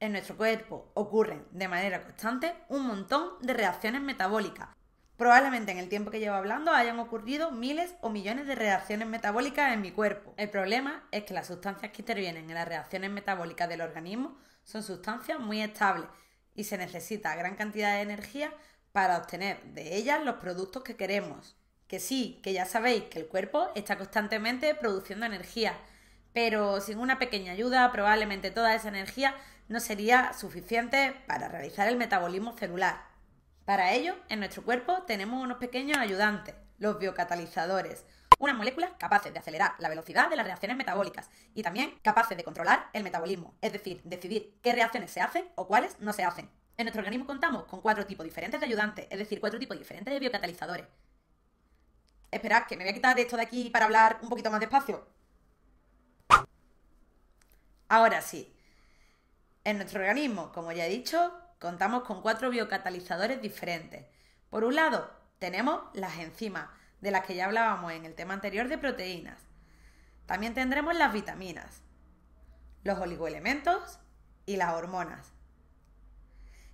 En nuestro cuerpo ocurren de manera constante un montón de reacciones metabólicas. Probablemente en el tiempo que llevo hablando hayan ocurrido miles o millones de reacciones metabólicas en mi cuerpo. El problema es que las sustancias que intervienen en las reacciones metabólicas del organismo son sustancias muy estables y se necesita gran cantidad de energía para obtener de ellas los productos que queremos. Que sí, que ya sabéis que el cuerpo está constantemente produciendo energía, pero sin una pequeña ayuda probablemente toda esa energía no sería suficiente para realizar el metabolismo celular. Para ello, en nuestro cuerpo tenemos unos pequeños ayudantes, los biocatalizadores, unas moléculas capaces de acelerar la velocidad de las reacciones metabólicas y también capaces de controlar el metabolismo, es decir, decidir qué reacciones se hacen o cuáles no se hacen. En nuestro organismo contamos con cuatro tipos diferentes de ayudantes, es decir, cuatro tipos diferentes de biocatalizadores. Esperad, que me voy a quitar esto de aquí para hablar un poquito más despacio. Ahora sí, en nuestro organismo, como ya he dicho, contamos con cuatro biocatalizadores diferentes. Por un lado, tenemos las enzimas, de las que ya hablábamos en el tema anterior de proteínas. También tendremos las vitaminas, los oligoelementos y las hormonas.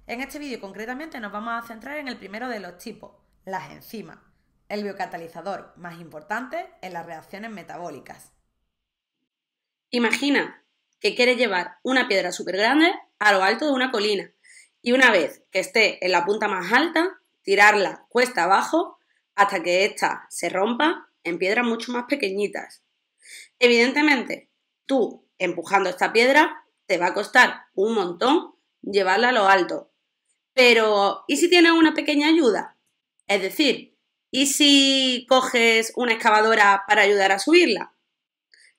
En este vídeo concretamente nos vamos a centrar en el primero de los tipos, las enzimas, el biocatalizador más importante en las reacciones metabólicas. Imagina, que quiere llevar una piedra súper grande a lo alto de una colina y una vez que esté en la punta más alta, tirarla cuesta abajo hasta que ésta se rompa en piedras mucho más pequeñitas. Evidentemente, tú empujando esta piedra te va a costar un montón llevarla a lo alto. Pero, ¿y si tienes una pequeña ayuda? Es decir, ¿y si coges una excavadora para ayudar a subirla?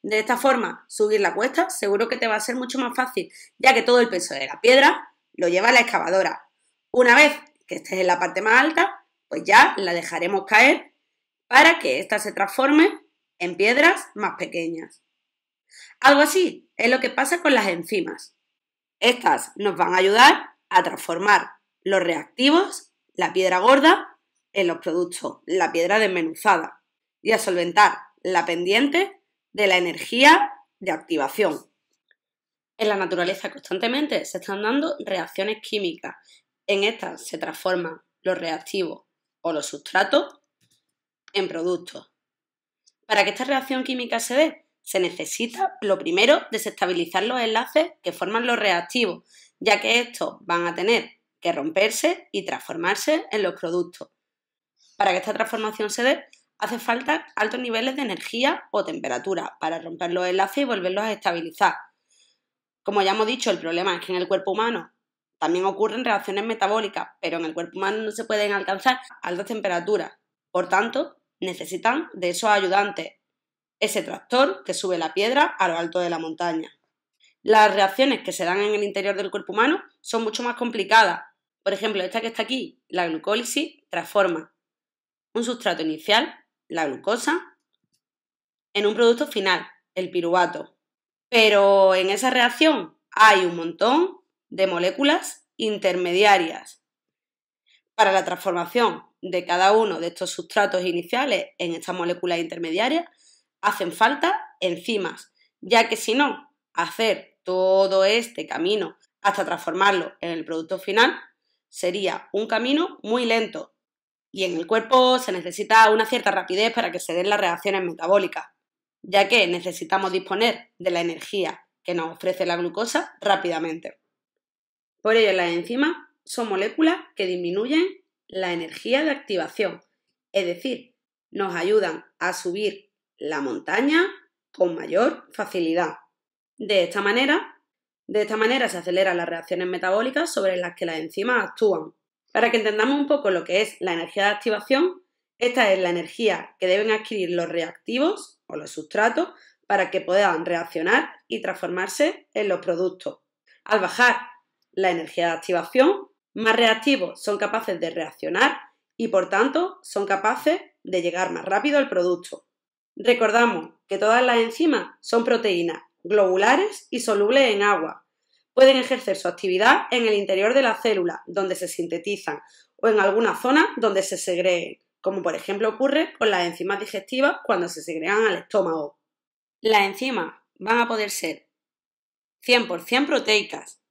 De esta forma, subir la cuesta seguro que te va a ser mucho más fácil, ya que todo el peso de la piedra lo lleva la excavadora. Una vez que estés en la parte más alta, pues ya la dejaremos caer para que ésta se transforme en piedras más pequeñas. Algo así es lo que pasa con las enzimas. Estas nos van a ayudar a transformar los reactivos, la piedra gorda, en los productos, la piedra desmenuzada, y a solventar la pendiente de la energía de activación. En la naturaleza constantemente se están dando reacciones químicas. En estas se transforman los reactivos o los sustratos en productos. Para que esta reacción química se dé, se necesita, lo primero, desestabilizar los enlaces que forman los reactivos, ya que estos van a tener que romperse y transformarse en los productos. Para que esta transformación se dé, Hace falta altos niveles de energía o temperatura para romper los enlaces y volverlos a estabilizar. Como ya hemos dicho, el problema es que en el cuerpo humano también ocurren reacciones metabólicas, pero en el cuerpo humano no se pueden alcanzar altas temperaturas. Por tanto, necesitan de esos ayudantes, ese tractor que sube la piedra a lo alto de la montaña. Las reacciones que se dan en el interior del cuerpo humano son mucho más complicadas. Por ejemplo, esta que está aquí, la glucólisis, transforma un sustrato inicial la glucosa, en un producto final, el piruvato. Pero en esa reacción hay un montón de moléculas intermediarias para la transformación de cada uno de estos sustratos iniciales en estas moléculas intermediarias hacen falta enzimas, ya que si no, hacer todo este camino hasta transformarlo en el producto final sería un camino muy lento y en el cuerpo se necesita una cierta rapidez para que se den las reacciones metabólicas, ya que necesitamos disponer de la energía que nos ofrece la glucosa rápidamente. Por ello, las enzimas son moléculas que disminuyen la energía de activación, es decir, nos ayudan a subir la montaña con mayor facilidad. De esta manera, de esta manera se aceleran las reacciones metabólicas sobre las que las enzimas actúan, para que entendamos un poco lo que es la energía de activación, esta es la energía que deben adquirir los reactivos o los sustratos para que puedan reaccionar y transformarse en los productos. Al bajar la energía de activación, más reactivos son capaces de reaccionar y por tanto son capaces de llegar más rápido al producto. Recordamos que todas las enzimas son proteínas globulares y solubles en agua, pueden ejercer su actividad en el interior de la célula, donde se sintetizan, o en alguna zona donde se segreen, como por ejemplo ocurre con las enzimas digestivas cuando se segregan al estómago. Las enzimas van a poder ser 100% proteicas.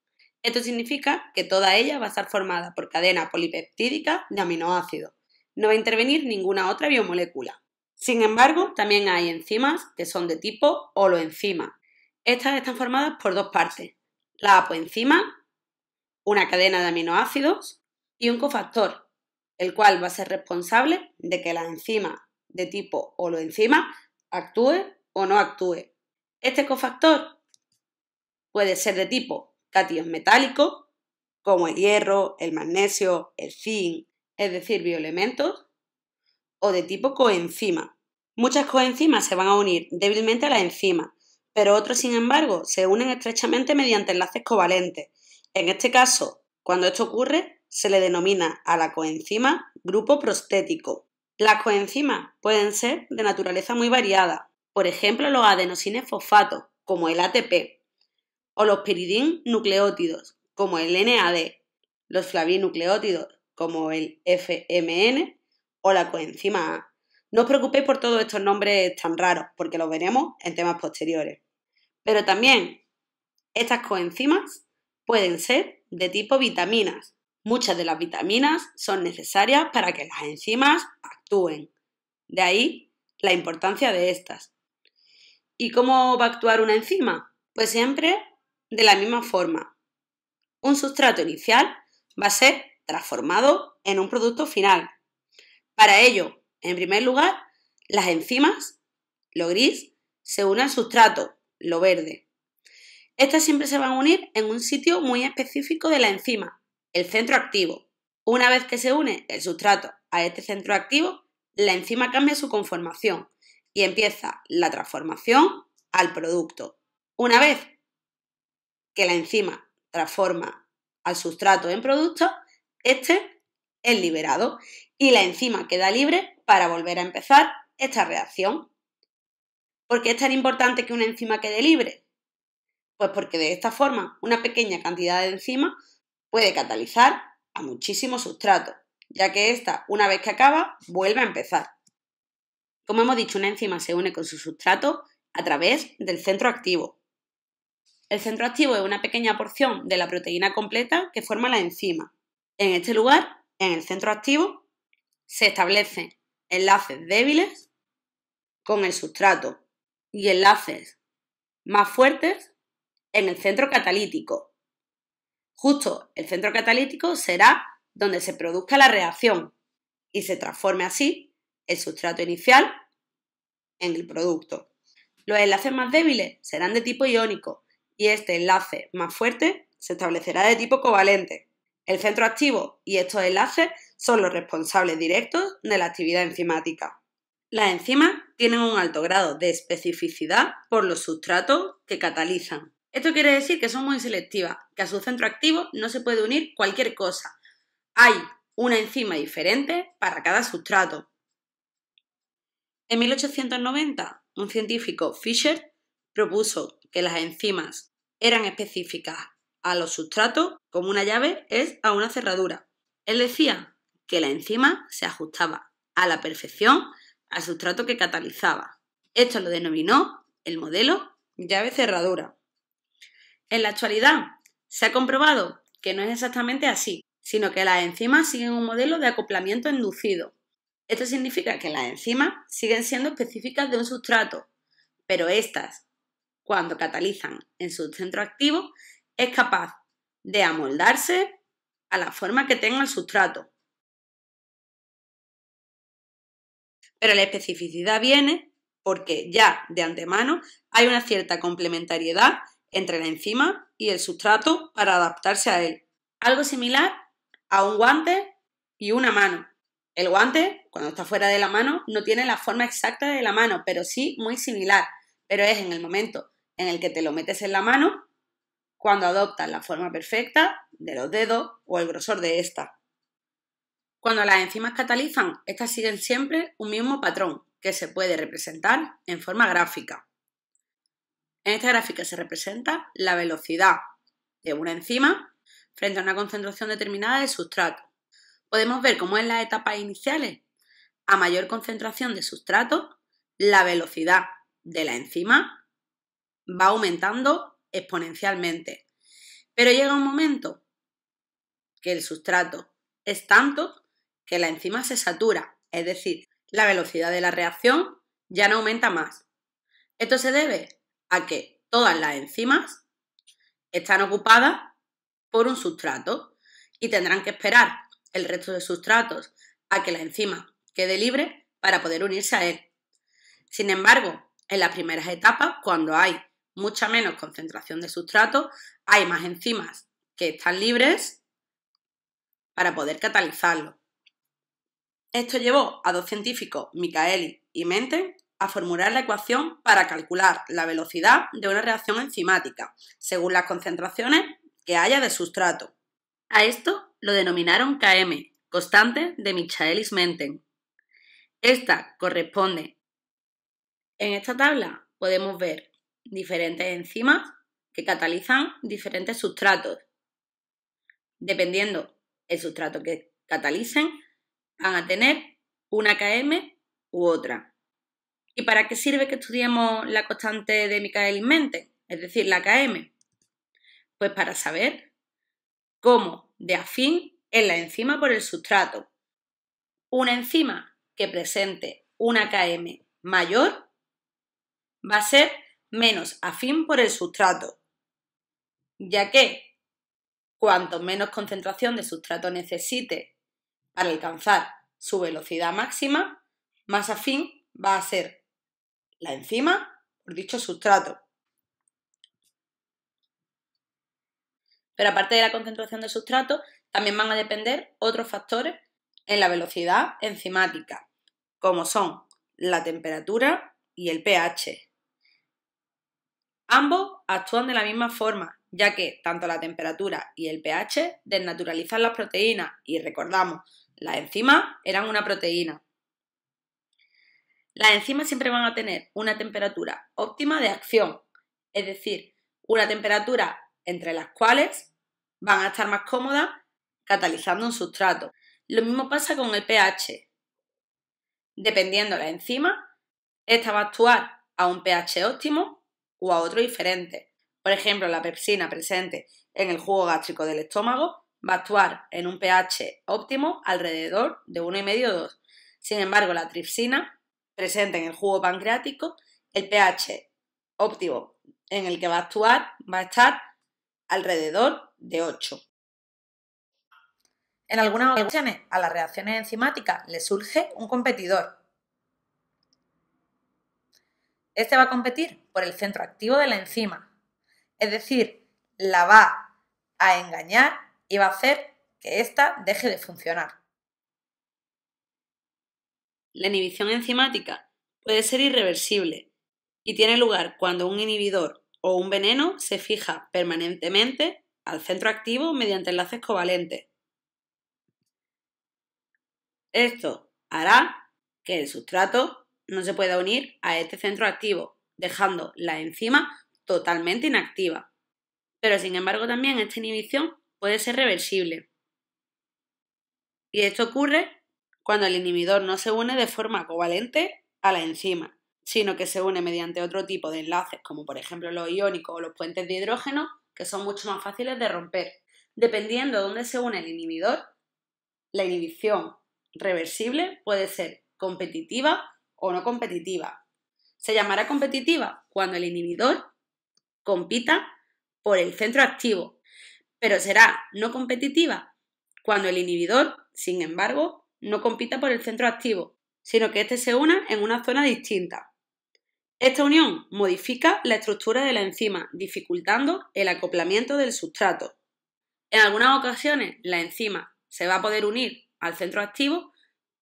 Esto significa que toda ella va a estar formada por cadena polipeptídica de aminoácidos. No va a intervenir ninguna otra biomolécula. Sin embargo, también hay enzimas que son de tipo holoenzima. Estas están formadas por dos partes, la apoenzima, una cadena de aminoácidos y un cofactor, el cual va a ser responsable de que la enzima de tipo holoenzima actúe o no actúe. Este cofactor puede ser de tipo cation metálico como el hierro, el magnesio, el zinc, es decir, bioelementos, o de tipo coenzima. Muchas coenzimas se van a unir débilmente a la enzima, pero otros, sin embargo, se unen estrechamente mediante enlaces covalentes. En este caso, cuando esto ocurre, se le denomina a la coenzima grupo prostético. Las coenzimas pueden ser de naturaleza muy variada, por ejemplo, los adenosines fosfatos, como el ATP, o los piridin nucleótidos, como el NAD, los flavinucleótidos, como el FMN, o la coenzima A. No os preocupéis por todos estos nombres tan raros, porque los veremos en temas posteriores. Pero también estas coenzimas pueden ser de tipo vitaminas. Muchas de las vitaminas son necesarias para que las enzimas actúen. De ahí la importancia de estas. ¿Y cómo va a actuar una enzima? Pues siempre de la misma forma. Un sustrato inicial va a ser transformado en un producto final. Para ello, en primer lugar, las enzimas, lo gris, se unen al sustrato lo verde. Estas siempre se van a unir en un sitio muy específico de la enzima, el centro activo. Una vez que se une el sustrato a este centro activo, la enzima cambia su conformación y empieza la transformación al producto. Una vez que la enzima transforma al sustrato en producto, este es liberado y la enzima queda libre para volver a empezar esta reacción. ¿Por qué es tan importante que una enzima quede libre? Pues porque de esta forma una pequeña cantidad de enzima puede catalizar a muchísimos sustratos, ya que ésta, una vez que acaba, vuelve a empezar. Como hemos dicho, una enzima se une con su sustrato a través del centro activo. El centro activo es una pequeña porción de la proteína completa que forma la enzima. En este lugar, en el centro activo, se establecen enlaces débiles con el sustrato y enlaces más fuertes en el centro catalítico. Justo el centro catalítico será donde se produzca la reacción y se transforme así el sustrato inicial en el producto. Los enlaces más débiles serán de tipo iónico y este enlace más fuerte se establecerá de tipo covalente. El centro activo y estos enlaces son los responsables directos de la actividad enzimática. Las enzimas tienen un alto grado de especificidad por los sustratos que catalizan. Esto quiere decir que son muy selectivas, que a su centro activo no se puede unir cualquier cosa. Hay una enzima diferente para cada sustrato. En 1890, un científico, Fischer, propuso que las enzimas eran específicas a los sustratos como una llave es a una cerradura. Él decía que la enzima se ajustaba a la perfección al sustrato que catalizaba. Esto lo denominó el modelo llave cerradura. En la actualidad se ha comprobado que no es exactamente así, sino que las enzimas siguen un modelo de acoplamiento inducido. Esto significa que las enzimas siguen siendo específicas de un sustrato, pero éstas, cuando catalizan en su centro activo, es capaz de amoldarse a la forma que tenga el sustrato, Pero la especificidad viene porque ya de antemano hay una cierta complementariedad entre la enzima y el sustrato para adaptarse a él. Algo similar a un guante y una mano. El guante, cuando está fuera de la mano, no tiene la forma exacta de la mano, pero sí muy similar. Pero es en el momento en el que te lo metes en la mano cuando adoptas la forma perfecta de los dedos o el grosor de esta. Cuando las enzimas catalizan, estas siguen siempre un mismo patrón que se puede representar en forma gráfica. En esta gráfica se representa la velocidad de una enzima frente a una concentración determinada de sustrato. Podemos ver cómo en las etapas iniciales, a mayor concentración de sustrato, la velocidad de la enzima va aumentando exponencialmente. Pero llega un momento que el sustrato es tanto que la enzima se satura, es decir, la velocidad de la reacción ya no aumenta más. Esto se debe a que todas las enzimas están ocupadas por un sustrato y tendrán que esperar el resto de sustratos a que la enzima quede libre para poder unirse a él. Sin embargo, en las primeras etapas, cuando hay mucha menos concentración de sustrato, hay más enzimas que están libres para poder catalizarlo. Esto llevó a dos científicos, Michaelis y Menten, a formular la ecuación para calcular la velocidad de una reacción enzimática, según las concentraciones que haya de sustrato. A esto lo denominaron KM, constante de Michaelis-Menten. Esta corresponde. En esta tabla podemos ver diferentes enzimas que catalizan diferentes sustratos. Dependiendo el sustrato que catalicen, van a tener una KM u otra. ¿Y para qué sirve que estudiemos la constante de Michaelis Mente? es decir, la KM? Pues para saber cómo de afín es la enzima por el sustrato. Una enzima que presente una KM mayor va a ser menos afín por el sustrato, ya que cuanto menos concentración de sustrato necesite para alcanzar su velocidad máxima, más afín va a ser la enzima por dicho sustrato. Pero aparte de la concentración de sustrato, también van a depender otros factores en la velocidad enzimática, como son la temperatura y el pH. Ambos actúan de la misma forma, ya que tanto la temperatura y el pH desnaturalizan las proteínas y recordamos, las enzimas eran una proteína. Las enzimas siempre van a tener una temperatura óptima de acción, es decir, una temperatura entre las cuales van a estar más cómodas catalizando un sustrato. Lo mismo pasa con el pH. Dependiendo de la enzima, esta va a actuar a un pH óptimo o a otro diferente. Por ejemplo, la pepsina presente en el jugo gástrico del estómago va a actuar en un pH óptimo alrededor de 1,5 o 2. Sin embargo, la tripsina, presente en el jugo pancreático, el pH óptimo en el que va a actuar va a estar alrededor de 8. En algunas ocasiones a las reacciones enzimáticas le surge un competidor. Este va a competir por el centro activo de la enzima, es decir, la va a engañar va a hacer que ésta deje de funcionar. La inhibición enzimática puede ser irreversible y tiene lugar cuando un inhibidor o un veneno se fija permanentemente al centro activo mediante enlaces covalentes. Esto hará que el sustrato no se pueda unir a este centro activo, dejando la enzima totalmente inactiva. Pero sin embargo también esta inhibición puede ser reversible. Y esto ocurre cuando el inhibidor no se une de forma covalente a la enzima, sino que se une mediante otro tipo de enlaces, como por ejemplo los iónicos o los puentes de hidrógeno, que son mucho más fáciles de romper. Dependiendo de dónde se une el inhibidor, la inhibición reversible puede ser competitiva o no competitiva. Se llamará competitiva cuando el inhibidor compita por el centro activo pero será no competitiva cuando el inhibidor, sin embargo, no compita por el centro activo, sino que éste se una en una zona distinta. Esta unión modifica la estructura de la enzima, dificultando el acoplamiento del sustrato. En algunas ocasiones, la enzima se va a poder unir al centro activo,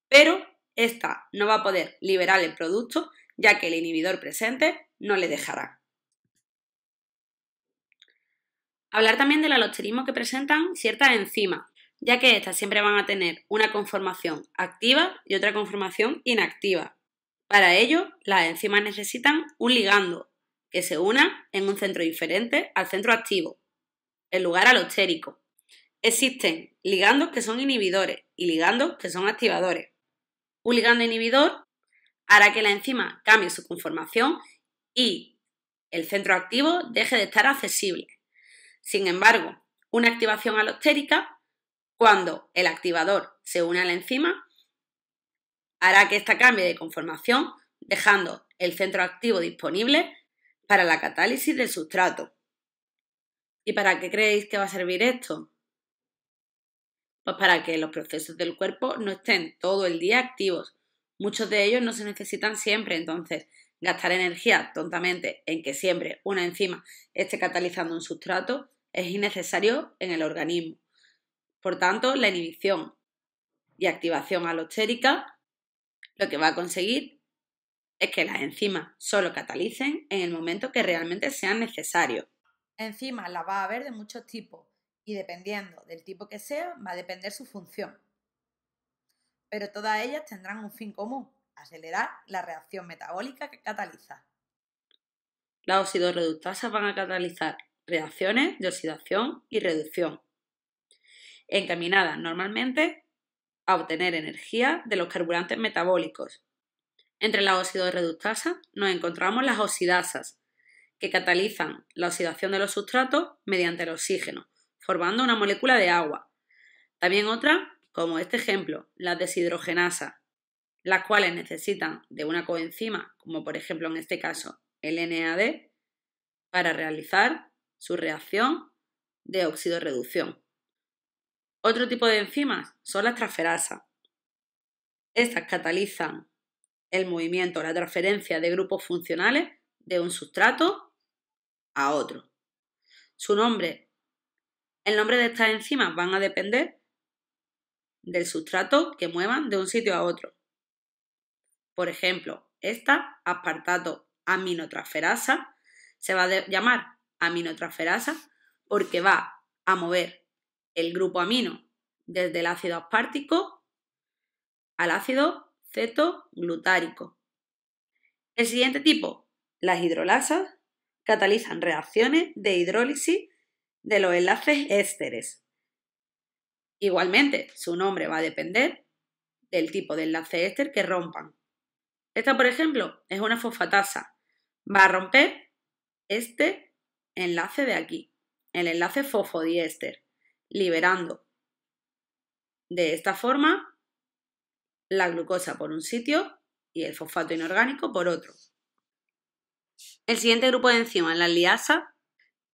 pero esta no va a poder liberar el producto, ya que el inhibidor presente no le dejará. Hablar también del alosterismo que presentan ciertas enzimas, ya que estas siempre van a tener una conformación activa y otra conformación inactiva. Para ello, las enzimas necesitan un ligando que se una en un centro diferente al centro activo, el lugar alostérico. Existen ligandos que son inhibidores y ligandos que son activadores. Un ligando inhibidor hará que la enzima cambie su conformación y el centro activo deje de estar accesible. Sin embargo, una activación alostérica, cuando el activador se une a la enzima, hará que ésta cambie de conformación, dejando el centro activo disponible para la catálisis del sustrato. ¿Y para qué creéis que va a servir esto? Pues para que los procesos del cuerpo no estén todo el día activos. Muchos de ellos no se necesitan siempre, entonces gastar energía tontamente en que siempre una enzima esté catalizando un sustrato es innecesario en el organismo. Por tanto, la inhibición y activación alostérica lo que va a conseguir es que las enzimas solo catalicen en el momento que realmente sean necesarios. Enzimas las va a haber de muchos tipos y dependiendo del tipo que sea va a depender su función. Pero todas ellas tendrán un fin común, acelerar la reacción metabólica que cataliza. Las oxidoreductasas van a catalizar reacciones de oxidación y reducción, encaminadas normalmente a obtener energía de los carburantes metabólicos. Entre las oxidorreductasas nos encontramos las oxidasas, que catalizan la oxidación de los sustratos mediante el oxígeno, formando una molécula de agua. También otras, como este ejemplo, las deshidrogenasas, las cuales necesitan de una coenzima, como por ejemplo en este caso el NAD, para realizar su reacción de óxido reducción. Otro tipo de enzimas son las transferasas. Estas catalizan el movimiento, la transferencia de grupos funcionales de un sustrato a otro. Su nombre, el nombre de estas enzimas van a depender del sustrato que muevan de un sitio a otro. Por ejemplo, esta aspartato aminotransferasa se va a llamar aminotransferasa porque va a mover el grupo amino desde el ácido aspartico al ácido cetoglutárico. El siguiente tipo, las hidrolasas, catalizan reacciones de hidrólisis de los enlaces ésteres. Igualmente, su nombre va a depender del tipo de enlace éster que rompan. Esta, por ejemplo, es una fosfatasa. Va a romper este enlace de aquí, el enlace fosfodiéster, liberando de esta forma la glucosa por un sitio y el fosfato inorgánico por otro. El siguiente grupo de enzimas, las liasas,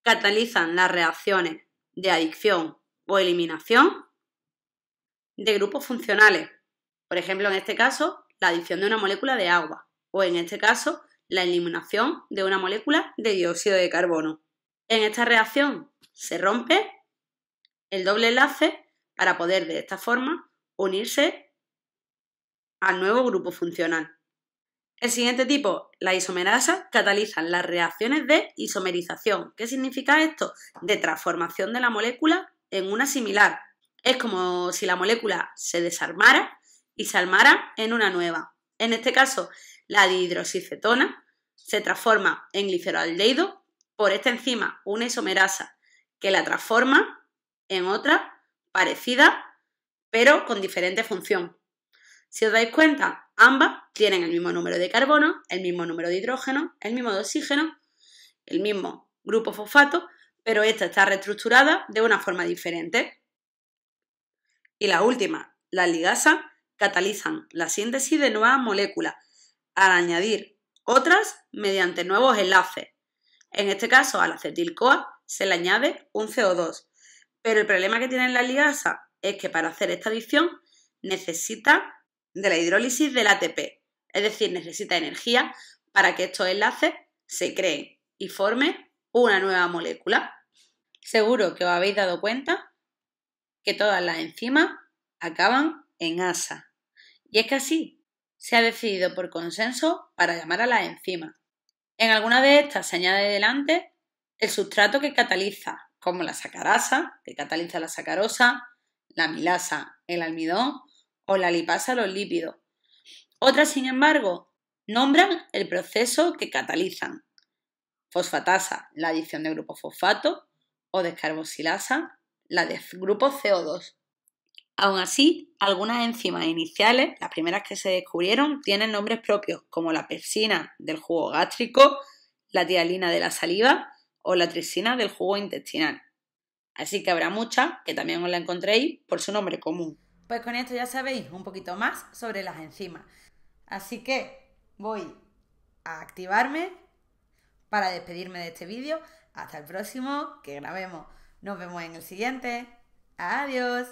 catalizan las reacciones de adicción o eliminación de grupos funcionales. Por ejemplo, en este caso, la adición de una molécula de agua o en este caso la eliminación de una molécula de dióxido de carbono. En esta reacción se rompe el doble enlace para poder de esta forma unirse al nuevo grupo funcional. El siguiente tipo, las isomerasa, catalizan las reacciones de isomerización. ¿Qué significa esto? De transformación de la molécula en una similar. Es como si la molécula se desarmara y se en una nueva. En este caso, la dihidroxicetona se transforma en gliceraldehído por esta enzima, una isomerasa, que la transforma en otra parecida, pero con diferente función. Si os dais cuenta, ambas tienen el mismo número de carbono, el mismo número de hidrógeno, el mismo de oxígeno, el mismo grupo fosfato, pero esta está reestructurada de una forma diferente. Y la última, la ligasa, catalizan la síntesis de nuevas moléculas al añadir otras mediante nuevos enlaces. En este caso, al acetil-CoA se le añade un CO2. Pero el problema que tiene la ligasa es que para hacer esta adición necesita de la hidrólisis del ATP, es decir, necesita energía para que estos enlaces se creen y formen una nueva molécula. Seguro que os habéis dado cuenta que todas las enzimas acaban en asa. Y es que así se ha decidido por consenso para llamar a las enzimas. En alguna de estas se añade delante el sustrato que cataliza, como la sacarasa, que cataliza la sacarosa, la milasa, el almidón o la lipasa, los lípidos. Otras, sin embargo, nombran el proceso que catalizan. Fosfatasa, la adición de grupo fosfato, o descarboxilasa, la de grupo CO2. Aún así, algunas enzimas iniciales, las primeras que se descubrieron, tienen nombres propios, como la persina del jugo gástrico, la tialina de la saliva o la trisina del jugo intestinal. Así que habrá muchas que también os la encontréis por su nombre común. Pues con esto ya sabéis un poquito más sobre las enzimas. Así que voy a activarme para despedirme de este vídeo. Hasta el próximo que grabemos. Nos vemos en el siguiente. Adiós.